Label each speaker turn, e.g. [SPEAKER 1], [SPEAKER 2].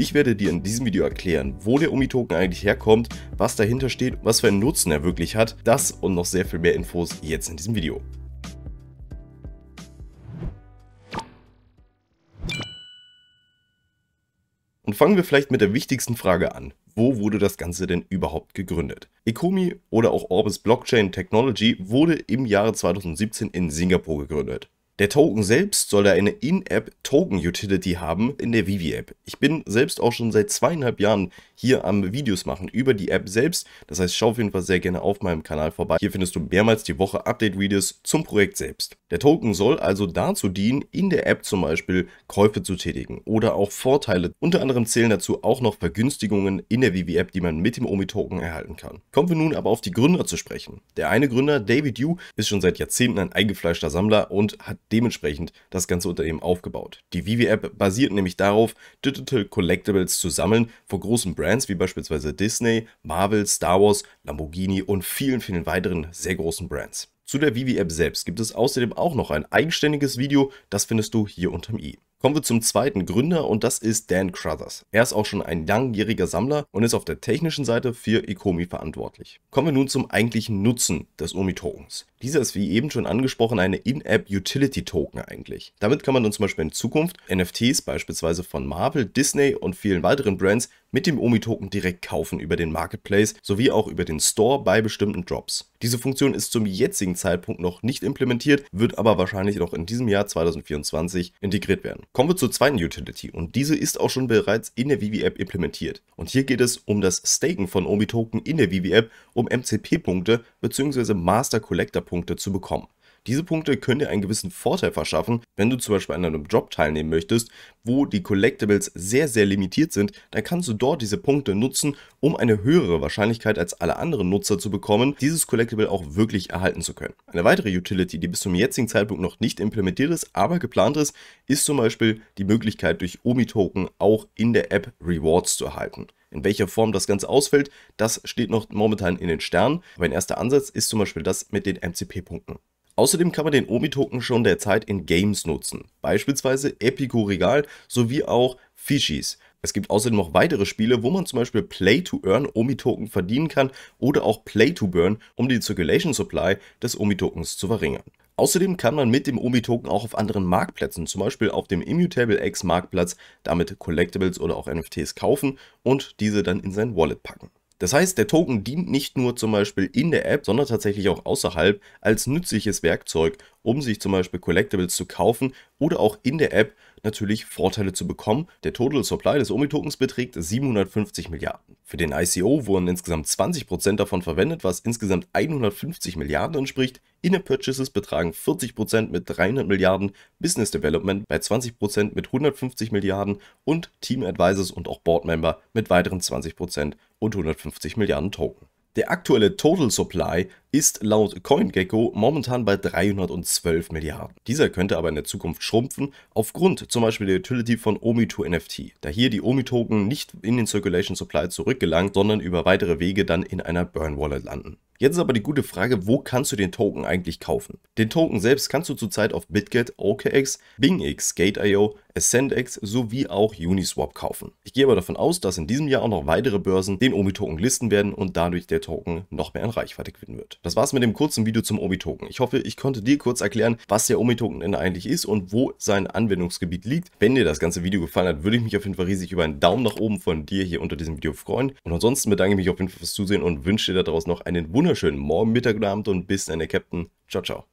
[SPEAKER 1] Ich werde dir in diesem Video erklären, wo der Umi-Token eigentlich herkommt, was dahinter steht, was für einen Nutzen er wirklich hat, das und noch sehr viel mehr Infos jetzt in diesem Video. Und fangen wir vielleicht mit der wichtigsten Frage an. Wo wurde das Ganze denn überhaupt gegründet? Ecomi oder auch Orbis Blockchain Technology wurde im Jahre 2017 in Singapur gegründet. Der Token selbst soll da eine In-App Token Utility haben in der Vivi App. Ich bin selbst auch schon seit zweieinhalb Jahren hier am Videos machen über die App selbst. Das heißt, schau auf jeden Fall sehr gerne auf meinem Kanal vorbei. Hier findest du mehrmals die Woche Update-Videos zum Projekt selbst. Der Token soll also dazu dienen, in der App zum Beispiel Käufe zu tätigen oder auch Vorteile. Unter anderem zählen dazu auch noch Vergünstigungen in der Vivi-App, die man mit dem Omi-Token erhalten kann. Kommen wir nun aber auf die Gründer zu sprechen. Der eine Gründer, David Yu, ist schon seit Jahrzehnten ein eingefleischter Sammler und hat dementsprechend das ganze Unternehmen aufgebaut. Die Vivi-App basiert nämlich darauf, Digital Collectibles zu sammeln vor großen Brands wie beispielsweise Disney, Marvel, Star Wars, Lamborghini und vielen, vielen weiteren sehr großen Brands. Zu der Vivi-App selbst gibt es außerdem auch noch ein eigenständiges Video, das findest du hier unterm i. Kommen wir zum zweiten Gründer und das ist Dan Crothers. Er ist auch schon ein langjähriger Sammler und ist auf der technischen Seite für Ecomi verantwortlich. Kommen wir nun zum eigentlichen Nutzen des Omi-Tokens. Dieser ist wie eben schon angesprochen eine In-App-Utility-Token eigentlich. Damit kann man dann zum Beispiel in Zukunft NFTs beispielsweise von Marvel, Disney und vielen weiteren Brands mit dem Omi-Token direkt kaufen über den Marketplace sowie auch über den Store bei bestimmten Drops. Diese Funktion ist zum jetzigen Zeitpunkt noch nicht implementiert, wird aber wahrscheinlich noch in diesem Jahr 2024 integriert werden. Kommen wir zur zweiten Utility und diese ist auch schon bereits in der Vivi App implementiert. Und hier geht es um das Staken von Omi-Token in der Vivi App, um MCP-Punkte bzw. Master Collector-Punkte zu bekommen. Diese Punkte können dir einen gewissen Vorteil verschaffen, wenn du zum Beispiel an einem Job teilnehmen möchtest, wo die Collectibles sehr, sehr limitiert sind, dann kannst du dort diese Punkte nutzen, um eine höhere Wahrscheinlichkeit als alle anderen Nutzer zu bekommen, dieses Collectible auch wirklich erhalten zu können. Eine weitere Utility, die bis zum jetzigen Zeitpunkt noch nicht implementiert ist, aber geplant ist, ist zum Beispiel die Möglichkeit durch Omi-Token auch in der App Rewards zu erhalten. In welcher Form das Ganze ausfällt, das steht noch momentan in den Sternen. Aber ein erster Ansatz ist zum Beispiel das mit den MCP-Punkten. Außerdem kann man den Omi-Token schon derzeit in Games nutzen, beispielsweise Epico Regal sowie auch Fishies. Es gibt außerdem noch weitere Spiele, wo man zum Beispiel Play to Earn Omi-Token verdienen kann oder auch Play to Burn, um die Circulation Supply des Omi-Tokens zu verringern. Außerdem kann man mit dem Omi-Token auch auf anderen Marktplätzen, zum Beispiel auf dem Immutable X Marktplatz, damit Collectibles oder auch NFTs kaufen und diese dann in sein Wallet packen. Das heißt, der Token dient nicht nur zum Beispiel in der App, sondern tatsächlich auch außerhalb als nützliches Werkzeug, um sich zum Beispiel Collectibles zu kaufen oder auch in der App natürlich Vorteile zu bekommen. Der Total Supply des OMI-Tokens beträgt 750 Milliarden. Für den ICO wurden insgesamt 20% davon verwendet, was insgesamt 150 Milliarden entspricht. Inner Purchases betragen 40% mit 300 Milliarden, Business Development bei 20% mit 150 Milliarden und Team Advisors und auch Board Member mit weiteren 20% und 150 Milliarden Token. Der aktuelle Total Supply ist laut CoinGecko momentan bei 312 Milliarden. Dieser könnte aber in der Zukunft schrumpfen, aufgrund zum Beispiel der Utility von Omito NFT, da hier die Omi-Token nicht in den Circulation Supply zurückgelangt, sondern über weitere Wege dann in einer Burn Wallet landen. Jetzt ist aber die gute Frage, wo kannst du den Token eigentlich kaufen? Den Token selbst kannst du zurzeit auf BitGet, OKX, BingX, Gate.io, AscendX sowie auch Uniswap kaufen. Ich gehe aber davon aus, dass in diesem Jahr auch noch weitere Börsen den Omi-Token listen werden und dadurch der Token noch mehr an Reichweite gewinnen wird. Das war's mit dem kurzen Video zum Omi-Token. Ich hoffe, ich konnte dir kurz erklären, was der Omi-Token denn eigentlich ist und wo sein Anwendungsgebiet liegt. Wenn dir das ganze Video gefallen hat, würde ich mich auf jeden Fall riesig über einen Daumen nach oben von dir hier unter diesem Video freuen. Und ansonsten bedanke ich mich auf jeden Fall fürs Zusehen und wünsche dir daraus noch einen wunderschönen Morgen, Mittag und Abend und bis dann, der Captain. Ciao, ciao.